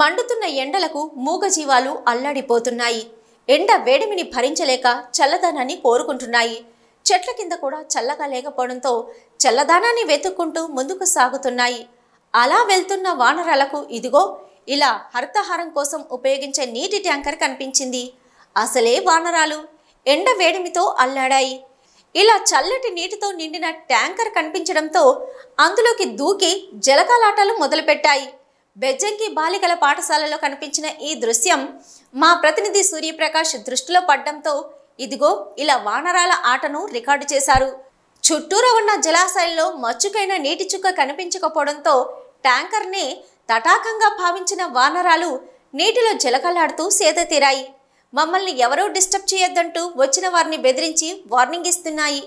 మండుతున్న ఎండలకు మూగజీవాలు అల్లాడిపోతున్నాయి ఎండ వేడిమిని భరించలేక చల్లదనాన్ని కోరుకుంటున్నాయి చెట్ల కింద కూడా చల్లగా లేకపోవడంతో చల్లదానాన్ని వెతుక్కుంటూ ముందుకు సాగుతున్నాయి అలా వెళ్తున్న వానరాలకు ఇదిగో ఇలా హర్తహారం కోసం ఉపయోగించే నీటి ట్యాంకర్ కనిపించింది అసలే వానరాలు ఎండ వేడిమితో అల్లాడాయి ఇలా చల్లటి నీటితో నిండిన ట్యాంకర్ కనిపించడంతో అందులోకి దూకి జలకాలాటాలు మొదలుపెట్టాయి బెజ్జంకి బాలికల పాఠశాలలో కనిపించిన ఈ దృశ్యం మా ప్రతినిధి సూర్యప్రకాష్ దృష్టిలో పడ్డంతో ఇదిగో ఇలా వానరాల ఆటను రికార్డు చేశారు చుట్టూరా ఉన్న జలాశయంలో మచ్చుకైన నీటి చుక్క కనిపించకపోవడంతో ట్యాంకర్ని తటాకంగా భావించిన వానరాలు నీటిలో జలకలాడుతూ సేద తీరాయి మమ్మల్ని ఎవరూ డిస్టర్బ్ చేయొద్దంటూ వచ్చిన వారిని బెదిరించి వార్నింగ్ ఇస్తున్నాయి